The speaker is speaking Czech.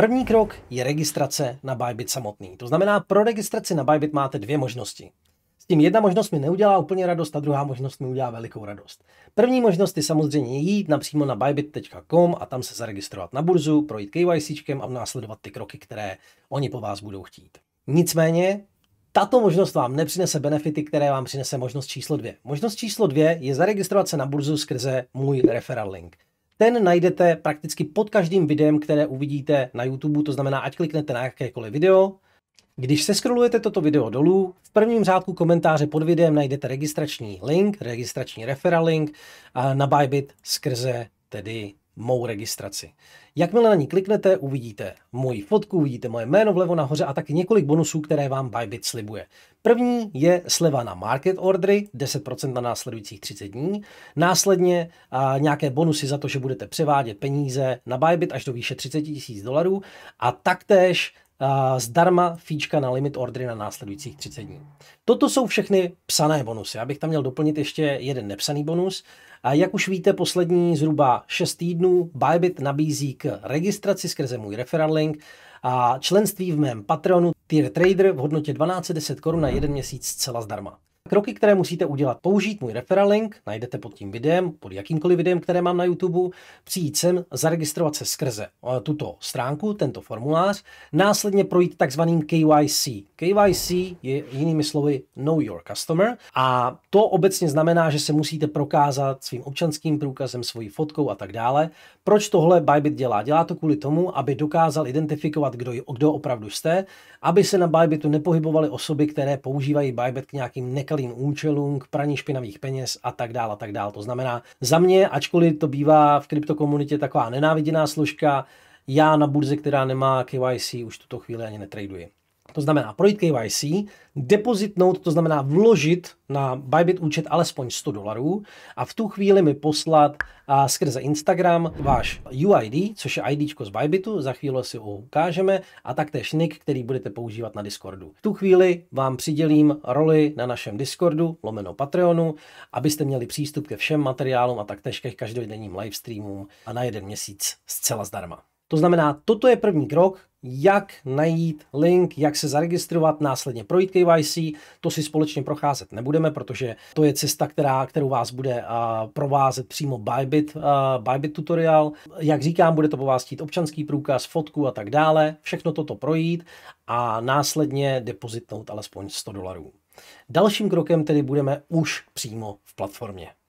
První krok je registrace na Bybit samotný. To znamená, pro registraci na Bybit máte dvě možnosti. S tím jedna možnost mi neudělá úplně radost a druhá možnost mi udělá velikou radost. První možnost je samozřejmě jít napřímo na bybit.com a tam se zaregistrovat na burzu, projít KYC a následovat ty kroky, které oni po vás budou chtít. Nicméně, tato možnost vám nepřinese benefity, které vám přinese možnost číslo dvě. Možnost číslo dvě je zaregistrovat se na burzu skrze můj referral link ten najdete prakticky pod každým videem, které uvidíte na YouTube, to znamená, ať kliknete na jakékoliv video, když se scrollujete toto video dolů, v prvním řádku komentáře pod videem najdete registrační link, registrační referral link na Bybit skrze tedy mou registraci. Jakmile na ní kliknete, uvidíte moji fotku, uvidíte moje jméno vlevo nahoře a taky několik bonusů, které vám Bybit slibuje. První je sleva na market ordery, 10% na následujících 30 dní, následně a, nějaké bonusy za to, že budete převádět peníze na Bybit až do výše 30 tisíc dolarů a taktéž zdarma fíčka na limit ordery na následujících 30 dní. Toto jsou všechny psané bonusy. Já bych tam měl doplnit ještě jeden nepsaný bonus. A jak už víte, poslední zhruba 6 týdnů Bybit nabízí k registraci skrze můj referral link a členství v mém Patreonu Tier Trader v hodnotě 1210 korun na jeden měsíc zcela zdarma. Kroky, které musíte udělat, použít můj referral link, najdete pod tím videem, pod jakýmkoliv videem, které mám na YouTube, přijít sem, zaregistrovat se skrze eh, tuto stránku, tento formulář, následně projít takzvaným KYC. KYC je jinými slovy Know Your Customer a to obecně znamená, že se musíte prokázat svým občanským průkazem, svojí fotkou a tak dále. Proč tohle Bybit dělá? Dělá to kvůli tomu, aby dokázal identifikovat, kdo, kdo opravdu jste, aby se na Bybitu nepohybovaly osoby, které používají Bybit k nějakým nekalým nekalým účelům, k praní špinavých peněz a tak dále a tak dále. To znamená, za mě, ačkoliv to bývá v kryptokomunitě taková nenáviděná složka, já na burze, která nemá KYC, už tuto chvíli ani netraduji to znamená projít KYC, depozitnout, to znamená vložit na Bybit účet alespoň 100 dolarů a v tu chvíli mi poslat a skrze Instagram váš UID, což je ID z Bybitu, za chvíli si ho ukážeme, a taktéž nick, který budete používat na Discordu. V tu chvíli vám přidělím roli na našem Discordu, lomeno Patreonu, abyste měli přístup ke všem materiálům a taktéž ke každodenním livestreamům a na jeden měsíc zcela zdarma. To znamená, toto je první krok, jak najít link, jak se zaregistrovat, následně projít KYC. To si společně procházet nebudeme, protože to je cesta, která, kterou vás bude uh, provázet přímo Bybit, uh, Bybit tutorial. Jak říkám, bude to po vás chtít občanský průkaz, fotku a tak dále. Všechno toto projít a následně depozitnout alespoň 100 dolarů. Dalším krokem tedy budeme už přímo v platformě.